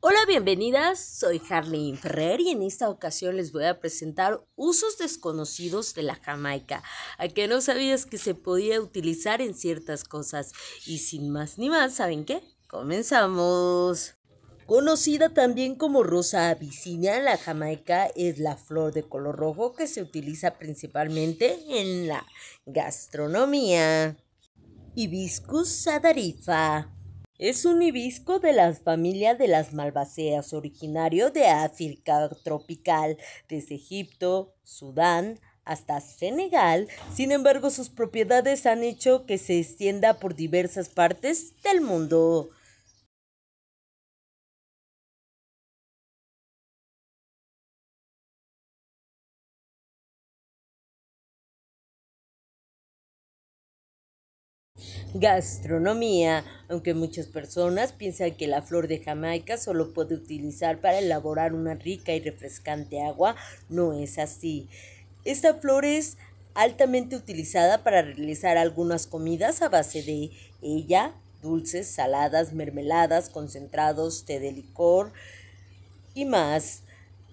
Hola, bienvenidas. Soy Harley Ferrer y en esta ocasión les voy a presentar usos desconocidos de la jamaica, a que no sabías que se podía utilizar en ciertas cosas. Y sin más ni más, ¿saben qué? Comenzamos. Conocida también como rosa abisinia, la jamaica es la flor de color rojo que se utiliza principalmente en la gastronomía. Hibiscus sadarifa. Es un hibisco de la familia de las malváceas, originario de África tropical, desde Egipto, Sudán, hasta Senegal. Sin embargo, sus propiedades han hecho que se extienda por diversas partes del mundo. Gastronomía. Aunque muchas personas piensan que la flor de Jamaica solo puede utilizar para elaborar una rica y refrescante agua, no es así. Esta flor es altamente utilizada para realizar algunas comidas a base de ella, dulces, saladas, mermeladas, concentrados, té de licor y más.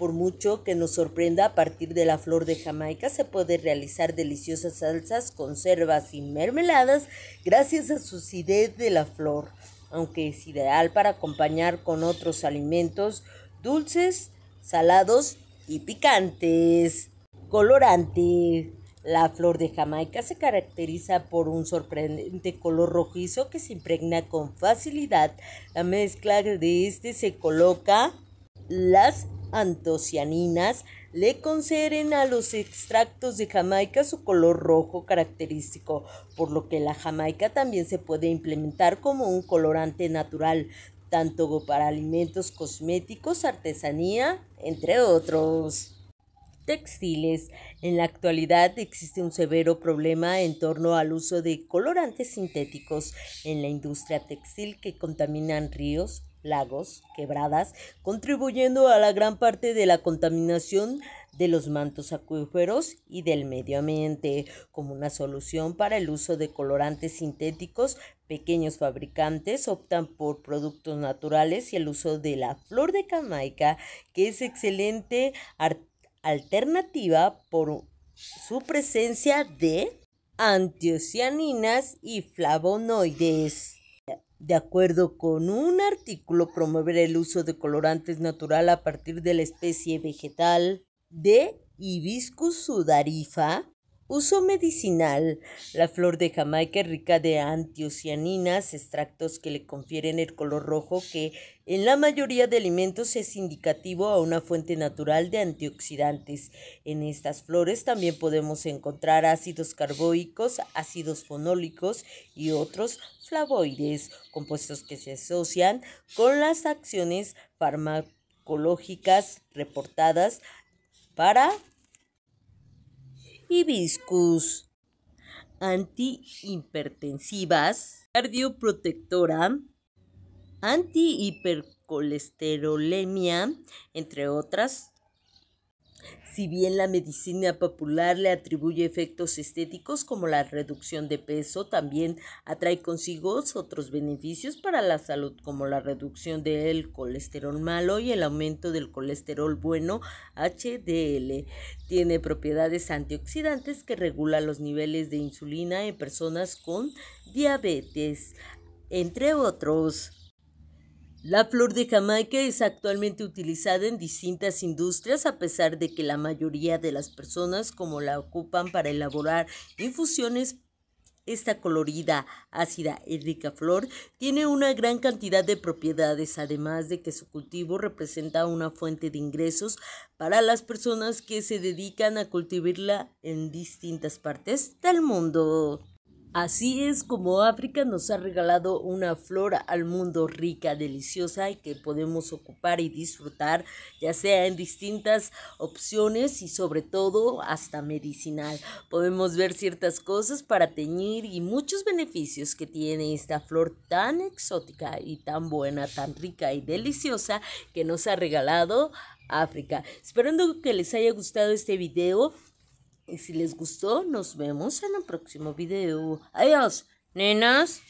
Por mucho que nos sorprenda, a partir de la flor de Jamaica se puede realizar deliciosas salsas, conservas y mermeladas gracias a su acidez de la flor, aunque es ideal para acompañar con otros alimentos dulces, salados y picantes. Colorante. La flor de Jamaica se caracteriza por un sorprendente color rojizo que se impregna con facilidad. La mezcla de este se coloca las antocianinas le conceden a los extractos de Jamaica su color rojo característico, por lo que la Jamaica también se puede implementar como un colorante natural, tanto para alimentos cosméticos, artesanía, entre otros textiles. En la actualidad existe un severo problema en torno al uso de colorantes sintéticos en la industria textil que contaminan ríos, lagos, quebradas, contribuyendo a la gran parte de la contaminación de los mantos acuíferos y del medio ambiente, como una solución para el uso de colorantes sintéticos. Pequeños fabricantes optan por productos naturales y el uso de la flor de camaica que es excelente alternativa por su presencia de antiocianinas y flavonoides. De acuerdo con un artículo, promover el uso de colorantes natural a partir de la especie vegetal de Hibiscus sudarifa Uso medicinal. La flor de Jamaica es rica de antocianinas, extractos que le confieren el color rojo que en la mayoría de alimentos es indicativo a una fuente natural de antioxidantes. En estas flores también podemos encontrar ácidos carboicos, ácidos fonólicos y otros flavoides, compuestos que se asocian con las acciones farmacológicas reportadas para hibiscus, antihipertensivas, cardioprotectora, antihipercolesterolemia, entre otras si bien la medicina popular le atribuye efectos estéticos como la reducción de peso, también atrae consigo otros beneficios para la salud como la reducción del colesterol malo y el aumento del colesterol bueno HDL. Tiene propiedades antioxidantes que regulan los niveles de insulina en personas con diabetes, entre otros. La flor de Jamaica es actualmente utilizada en distintas industrias a pesar de que la mayoría de las personas como la ocupan para elaborar infusiones esta colorida, ácida y rica flor tiene una gran cantidad de propiedades, además de que su cultivo representa una fuente de ingresos para las personas que se dedican a cultivarla en distintas partes del mundo. Así es como África nos ha regalado una flora al mundo rica, deliciosa y que podemos ocupar y disfrutar, ya sea en distintas opciones y sobre todo hasta medicinal. Podemos ver ciertas cosas para teñir y muchos beneficios que tiene esta flor tan exótica y tan buena, tan rica y deliciosa que nos ha regalado África. Esperando que les haya gustado este video. Y si les gustó, nos vemos en el próximo video. Adiós, nenas.